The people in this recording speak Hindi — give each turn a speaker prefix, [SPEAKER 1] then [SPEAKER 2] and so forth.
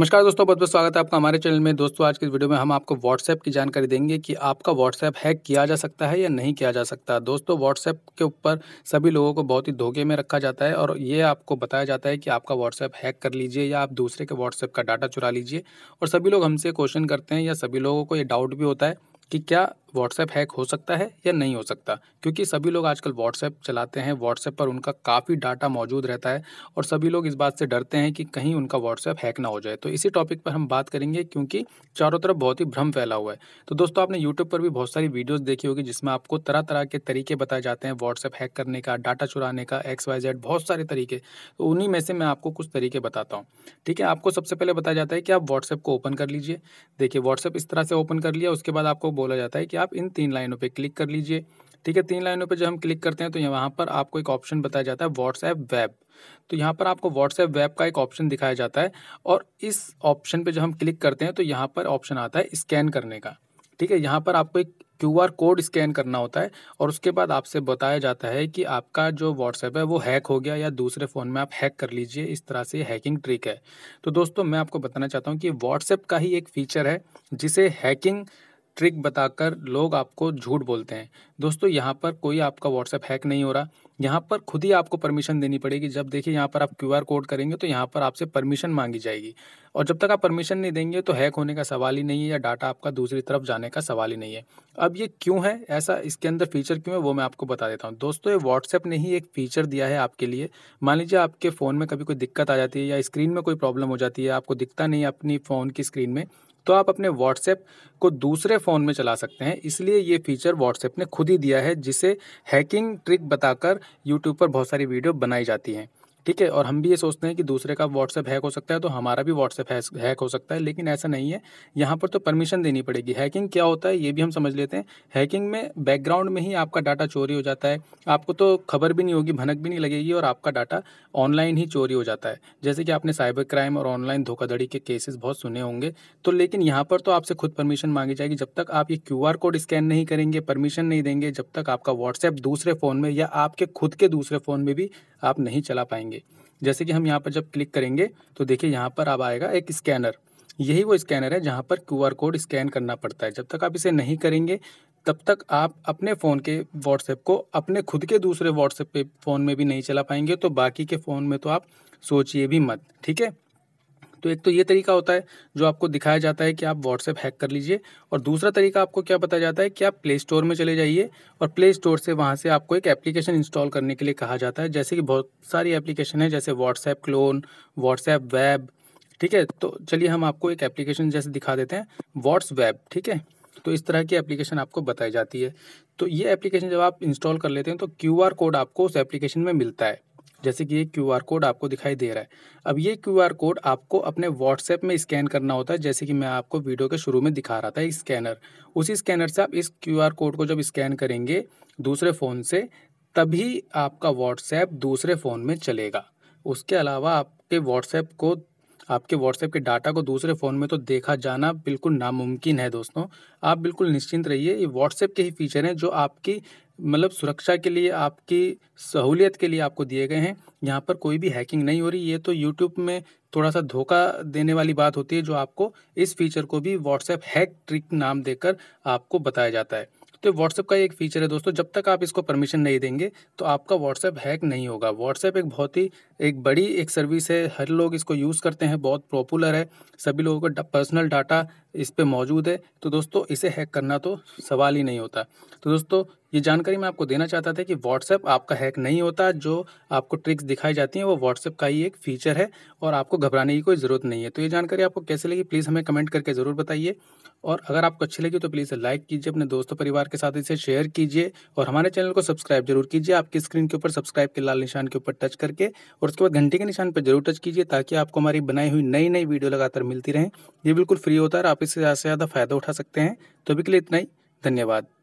[SPEAKER 1] नमस्कार दोस्तों बहुत बहुत स्वागत है आपका हमारे चैनल में दोस्तों आज की वीडियो में हम आपको व्हाट्सएप की जानकारी देंगे कि आपका व्हाट्सएप हैक किया जा सकता है या नहीं किया जा सकता दोस्तों व्हाट्सएप के ऊपर सभी लोगों को बहुत ही धोखे में रखा जाता है और ये आपको बताया जाता है कि आपका व्हाट्सएप हैक कर लीजिए या आप दूसरे के व्हाट्सएप का डाटा चुरा लीजिए और सभी लोग हमसे क्वेश्चन करते हैं या सभी लोगों को ये डाउट भी होता है कि क्या व्हाट्सएप हैक हो सकता है या नहीं हो सकता क्योंकि सभी लोग आजकल व्हाट्सएप चलाते हैं व्हाट्सएप पर उनका काफ़ी डाटा मौजूद रहता है और सभी लोग इस बात से डरते हैं कि कहीं उनका व्हाट्सएप हैक ना हो जाए तो इसी टॉपिक पर हम बात करेंगे क्योंकि चारों तरफ बहुत ही भ्रम फैला हुआ है तो दोस्तों आपने यूट्यूब पर भी बहुत सारी वीडियोज़ देखी होगी जिसमें आपको तरह तरह के तरीके बताए जाते हैं व्हाट्सएप हैक करने का डाटा चुराने का एक्स वाई जेड बहुत सारे तरीके तो उन्हीं में से मैं आपको कुछ तरीके बताता हूँ ठीक है आपको सबसे पहले बताया जाता है कि आप व्हाट्सएप को ओपन कर लीजिए देखिए व्हाट्सएप इस तरह से ओपन कर लिया उसके बाद आपको बोला जाता है कि आप इन तीन लाइनों पर क्लिक कर लीजिए ठीक है तीन लाइनों पर जब हम क्लिक करते हैं तो यहाँ पर आपको एक ऑप्शन बताया जाता है व्हाट्सएप वेब तो यहाँ पर आपको व्हाट्सएप वेब का एक ऑप्शन दिखाया जाता है और इस ऑप्शन पर जब हम क्लिक करते हैं तो यहाँ पर ऑप्शन आता है स्कैन करने का ठीक है यहाँ पर आपको एक क्यू कोड स्कैन करना होता है और उसके बाद आपसे बताया जाता है कि आपका जो व्हाट्सएप है वो हैक हो गया या दूसरे फ़ोन में आप हैक कर लीजिए इस तरह से हैकिंग ट्रिक है तो दोस्तों मैं आपको बताना चाहता हूँ कि व्हाट्सएप का ही एक फ़ीचर है जिसे हैकिंग ट्रिक बताकर लोग आपको झूठ बोलते हैं दोस्तों यहाँ पर कोई आपका व्हाट्सएप हैक नहीं हो रहा यहाँ पर खुद ही आपको परमिशन देनी पड़ेगी जब देखिए यहाँ पर आप क्यू आर कोड करेंगे तो यहाँ पर आपसे परमिशन मांगी जाएगी और जब तक आप परमिशन नहीं देंगे तो हैक होने का सवाल ही नहीं है या डाटा आपका दूसरी तरफ जाने का सवाल ही नहीं है अब ये क्यों है ऐसा इसके अंदर फीचर क्यों है वो मैं आपको बता देता हूँ दोस्तों ये व्हाट्सएप ने ही एक फ़ीचर दिया है आपके लिए मान लीजिए आपके फ़ोन में कभी कोई दिक्कत आ जाती है या स्क्रीन में कोई प्रॉब्लम हो जाती है आपको दिखता नहीं अपनी फ़ोन की स्क्रीन में तो आप अपने व्हाट्सएप को दूसरे फ़ोन में चला सकते हैं इसलिए ये फीचर व्हाट्सएप ने खुद ही दिया है जिसे हैकिंग ट्रिक बताकर यूट्यूब पर बहुत सारी वीडियो बनाई जाती हैं ठीक है और हम भी ये सोचते हैं कि दूसरे का व्हाट्सएप हैक हो सकता है तो हमारा भी व्हाट्सएप हैक हो सकता है लेकिन ऐसा नहीं है यहाँ पर तो परमिशन देनी पड़ेगी हैकिंग क्या होता है ये भी हम समझ लेते हैं हैकिंग में बैकग्राउंड में ही आपका डाटा चोरी हो जाता है आपको तो खबर भी नहीं होगी भनक भी नहीं लगेगी और आपका डाटा ऑनलाइन ही चोरी हो जाता है जैसे कि आपने साइबर क्राइम और ऑनलाइन धोखाधड़ी के केसेस बहुत सुने होंगे तो लेकिन यहाँ पर तो आपसे खुद परमिशन मांगी जाएगी जब तक आप ये क्यू कोड स्कैन नहीं करेंगे परमिशन नहीं देंगे जब तक आपका व्हाट्सएप दूसरे फ़ोन में या आपके खुद के दूसरे फ़ोन में भी आप नहीं चला पाएंगे जैसे कि हम यहाँ पर जब क्लिक करेंगे तो देखिए यहाँ पर अब आएगा एक स्कैनर यही वो स्कैनर है जहाँ पर क्यू कोड स्कैन करना पड़ता है जब तक आप इसे नहीं करेंगे तब तक आप अपने फ़ोन के व्हाट्सएप को अपने खुद के दूसरे व्हाट्सएप पे फ़ोन में भी नहीं चला पाएंगे तो बाकी के फ़ोन में तो आप सोचिए भी मत ठीक है तो एक तो ये तरीका होता है जो आपको दिखाया जाता है कि आप व्हाट्सएप हैक कर लीजिए और दूसरा तरीका आपको क्या बताया जाता है कि आप प्ले स्टोर में चले जाइए और प्ले स्टोर से वहाँ से आपको एक एप्लीकेशन इंस्टॉल करने के लिए कहा जाता है जैसे कि बहुत सारी एप्लीकेशन है जैसे व्हाट्सएप क्लोन व्हाट्सएप वेब ठीक है तो चलिए हम आपको एक एप्लीकेशन जैसे दिखा देते हैं व्हाट्स वेब ठीक है तो इस तरह की एप्लीकेशन आपको बताई जाती है तो ये एप्लीकेशन जब आप इंस्टॉल कर लेते हैं तो क्यू कोड आपको उस एप्लीकेशन में मिलता है जैसे कि ये क्यू आर कोड आपको दिखाई दे रहा है अब ये क्यू आर कोड आपको अपने व्हाट्सएप में स्कैन करना होता है जैसे कि मैं आपको वीडियो के शुरू में दिखा रहा था स्कैनर उसी स्कैनर से आप इस क्यू आर कोड को जब स्कैन करेंगे दूसरे फ़ोन से तभी आपका व्हाट्सएप दूसरे फ़ोन में चलेगा उसके अलावा आपके व्हाट्सएप को आपके व्हाट्सएप के डाटा को दूसरे फ़ोन में तो देखा जाना बिल्कुल नामुमकिन है दोस्तों आप बिल्कुल निश्चिंत रहिए ये व्हाट्सएप के ही फीचर हैं जो आपकी मतलब सुरक्षा के लिए आपकी सहूलियत के लिए आपको दिए गए हैं यहाँ पर कोई भी हैकिंग नहीं हो रही ये तो यूट्यूब में थोड़ा सा धोखा देने वाली बात होती है जो आपको इस फीचर को भी व्हाट्सएप हैक ट्रिक नाम देकर आपको बताया जाता है तो व्हाट्सएप का एक फीचर है दोस्तों जब तक आप इसको परमिशन नहीं देंगे तो आपका व्हाट्सएप हैक नहीं होगा व्हाट्सएप एक बहुत ही एक बड़ी एक सर्विस है हर लोग इसको यूज़ करते हैं बहुत पॉपुलर है सभी लोगों का पर्सनल डाटा इस पर मौजूद है तो दोस्तों इसे हैक करना तो सवाल ही नहीं होता तो दोस्तों ये जानकारी मैं आपको देना चाहता था कि व्हाट्सएप आपका हैक नहीं होता जो आपको ट्रिक्स दिखाई जाती हैं वो व्हाट्सएप का ही एक फीचर है और आपको घबराने की कोई ज़रूरत नहीं है तो ये जानकारी आपको कैसे लगी प्लीज़ हमें कमेंट करके ज़रूर बताइए और अगर आपको अच्छी लगी तो प्लीज़ लाइक कीजिए अपने दोस्तों परिवार के साथ इसे शेयर कीजिए और हमारे चैनल को सब्सक्राइब जरूर कीजिए आपकी स्क्रीन के ऊपर सब्सक्राइब के लाल निशान के ऊपर टच करके और और उसके बाद घंटे के निशान पर जरूर टच कीजिए ताकि आपको हमारी बनाई हुई नई नई वीडियो लगातार मिलती रहे ये बिल्कुल फ्री होता है और आप इससे ज़्यादा से ज़्यादा फायदा उठा सकते हैं तो अभी के लिए इतना ही धन्यवाद